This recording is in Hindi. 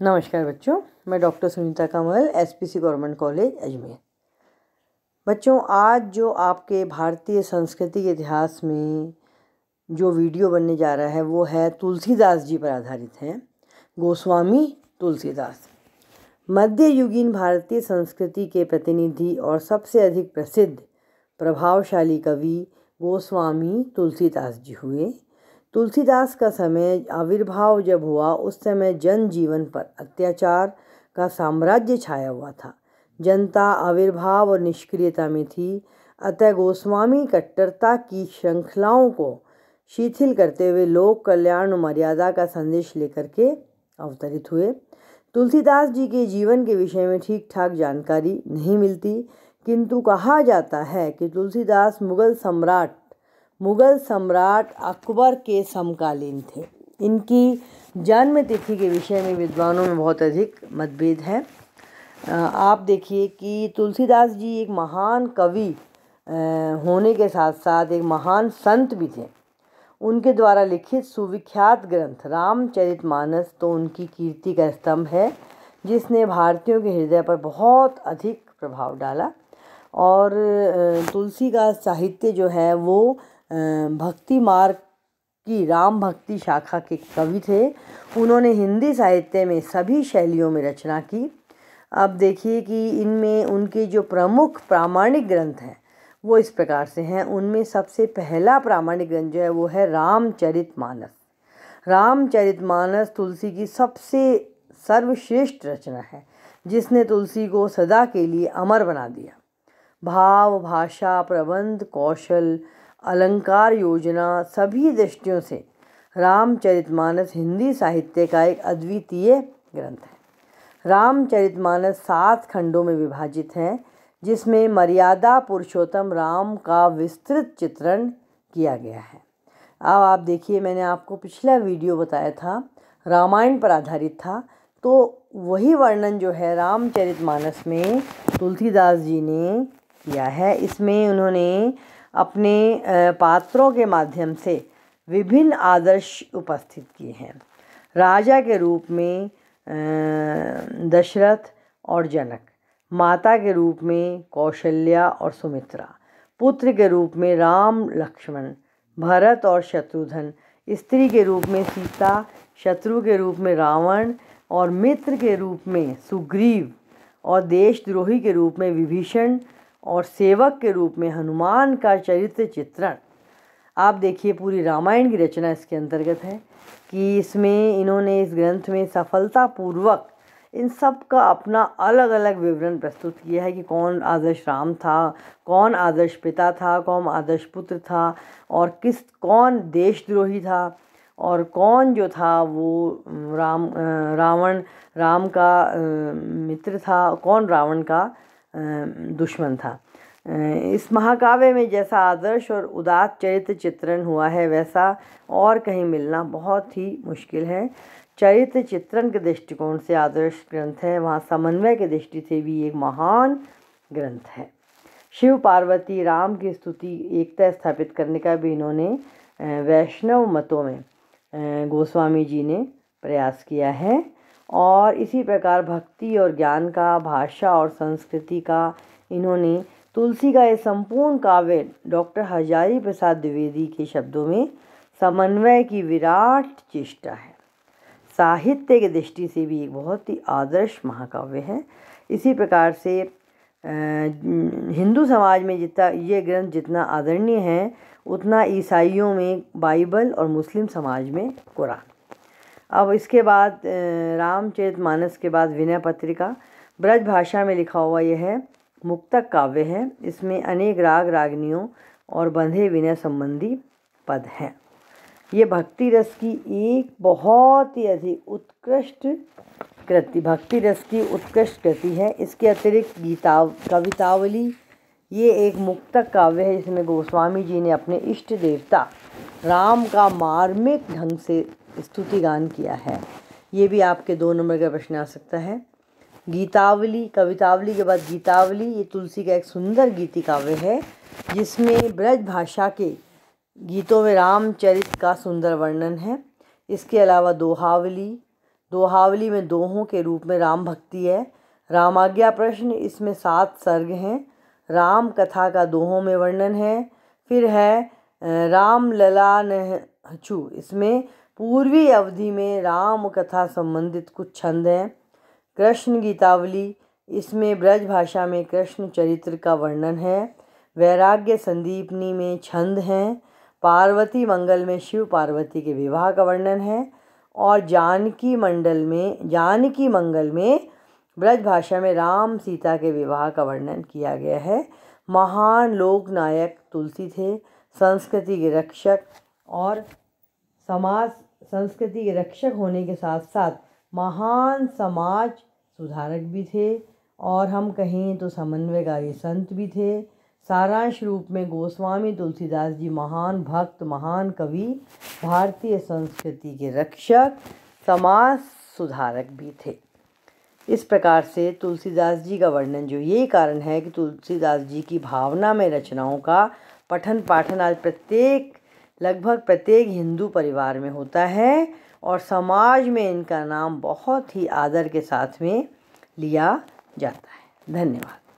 नमस्कार बच्चों मैं doctor Sunita Kanwal SPC government college Ajmer बच्चों आज जो आपके भारतीय संस्कृति के इतिहास में जो वीडियो बनने जा रहा है वो है तुलसीदास जी पर आधारित है गोस्वामी तुलसीदास मध्ययुगीन भारतीय संस्कृति के प्रतिनिधि और सबसे अधिक प्रसिद्ध प्रभावशाली कवि गोस्वामी तुलसीदास जी हुए तुलसीदास का समय आविर्भाव जब हुआ उस समय जन जीवन पर अत्याचार का साम्राज्य छाया हुआ था जनता आविर्भाव और निष्क्रियता में थी अतः गोस्वामी कट्टरता की श्रृंखलाओं को शिथिल करते हुए लोक कल्याण मर्यादा का संदेश लेकर के अवतरित हुए तुलसीदास जी के जीवन के विषय में ठीक ठाक जानकारी नहीं मिलती किंतु कहा जाता है कि तुलसीदास मुगल सम्राट मुग़ल सम्राट अकबर के समकालीन थे इनकी जन्म तिथि के विषय में विद्वानों में बहुत अधिक मतभेद है आप देखिए कि तुलसीदास जी एक महान कवि होने के साथ साथ एक महान संत भी थे उनके द्वारा लिखित सुविख्यात ग्रंथ रामचरित मानस तो उनकी कीर्ति का स्तंभ है जिसने भारतीयों के हृदय पर बहुत अधिक प्रभाव डाला और तुलसी का साहित्य जो है वो भक्ति मार्ग की राम भक्ति शाखा के कवि थे उन्होंने हिंदी साहित्य में सभी शैलियों में रचना की अब देखिए कि इनमें उनके जो प्रमुख प्रामाणिक ग्रंथ हैं वो इस प्रकार से हैं उनमें सबसे पहला प्रामाणिक ग्रंथ जो है वो है रामचरित मानस रामचरित मानस तुलसी की सबसे सर्वश्रेष्ठ रचना है जिसने तुलसी को सदा के लिए अमर बना दिया भाव भाषा प्रबंध कौशल अलंकार योजना सभी दृष्टियों से रामचरितमानस हिंदी साहित्य का एक अद्वितीय ग्रंथ है रामचरितमानस सात खंडों में विभाजित है जिसमें मर्यादा पुरुषोत्तम राम का विस्तृत चित्रण किया गया है अब आप देखिए मैंने आपको पिछला वीडियो बताया था रामायण पर आधारित था तो वही वर्णन जो है रामचरितमानस में तुलसीदास जी ने किया है इसमें उन्होंने अपने पात्रों के माध्यम से विभिन्न आदर्श उपस्थित किए हैं राजा के रूप में दशरथ और जनक माता के रूप में कौशल्या और सुमित्रा पुत्र के रूप में राम लक्ष्मण भरत और शत्रुघ्न स्त्री के रूप में सीता शत्रु के रूप में रावण और मित्र के रूप में सुग्रीव और देशद्रोही के रूप में विभीषण और सेवक के रूप में हनुमान का चरित्र चित्रण आप देखिए पूरी रामायण की रचना इसके अंतर्गत है कि इसमें इन्होंने इस ग्रंथ में सफलतापूर्वक इन सब का अपना अलग अलग विवरण प्रस्तुत किया है कि कौन आदर्श राम था कौन आदर्श पिता था कौन आदर्श पुत्र था और किस कौन देशद्रोही था और कौन जो था वो राम रावण राम का मित्र था कौन रावण का दुश्मन था इस महाकाव्य में जैसा आदर्श और उदात चरित्र चित्रण हुआ है वैसा और कहीं मिलना बहुत ही मुश्किल है चरित्र चित्रण के दृष्टिकोण से आदर्श ग्रंथ है वहाँ समन्वय के दृष्टि से भी एक महान ग्रंथ है शिव पार्वती राम की स्तुति एकता स्थापित करने का भी इन्होंने वैष्णव मतों में गोस्वामी जी ने प्रयास किया है और इसी प्रकार भक्ति और ज्ञान का भाषा और संस्कृति का इन्होंने तुलसी का ये संपूर्ण काव्य डॉक्टर हजारी प्रसाद द्विवेदी के शब्दों में समन्वय की विराट चेष्टा है साहित्य की दृष्टि से भी एक बहुत ही आदर्श महाकाव्य है इसी प्रकार से हिंदू समाज में जितना ये ग्रंथ जितना आदरणीय है उतना ईसाइयों में बाइबल और मुस्लिम समाज में कुरान अब इसके बाद रामचरित मानस के बाद विनय पत्रिका ब्रज भाषा में लिखा हुआ यह है मुक्तक काव्य है इसमें अनेक राग रागनियों और बंधे विनय संबंधी पद हैं ये भक्ति रस की एक बहुत ही अधिक उत्कृष्ट कृति भक्ति रस की उत्कृष्ट कृति है इसके अतिरिक्त गीता कवितावली ये एक मुक्तक काव्य है जिसमें गोस्वामी जी ने अपने इष्ट देवता राम का मार्मिक ढंग से स्तुति गान किया है ये भी आपके दो नंबर का प्रश्न आ सकता है गीतावली कवितावली के बाद गीतावली ये तुलसी का एक सुंदर गीति काव्य है जिसमें ब्रज भाषा के गीतों में रामचरित का सुंदर वर्णन है इसके अलावा दोहावली दोहावली में दोहों के रूप में राम भक्ति है रामाज्ञा प्रश्न इसमें सात सर्ग हैं राम कथा का दोहों में वर्णन है फिर है राम लला हचू इसमें पूर्वी अवधि में राम कथा संबंधित कुछ छंद हैं कृष्ण गीतावली इसमें ब्रज भाषा में कृष्ण चरित्र का वर्णन है वैराग्य संदीपनी में छंद हैं पार्वती मंगल में शिव पार्वती के विवाह का वर्णन है और जानकी मंडल में जानकी मंगल में ब्रज भाषा में राम सीता के विवाह का वर्णन किया गया है महान लोकनायक तुलसी थे संस्कृति के रक्षक और समाज संस्कृति के रक्षक होने के साथ साथ महान समाज सुधारक भी थे और हम कहें तो समन्वयकारी संत भी थे सारांश रूप में गोस्वामी तुलसीदास जी महान भक्त महान कवि भारतीय संस्कृति के रक्षक समाज सुधारक भी थे इस प्रकार से तुलसीदास जी का वर्णन जो यही कारण है कि तुलसीदास जी की भावना में रचनाओं का पठन पाठन आज प्रत्येक लगभग प्रत्येक हिंदू परिवार में होता है और समाज में इनका नाम बहुत ही आदर के साथ में लिया जाता है धन्यवाद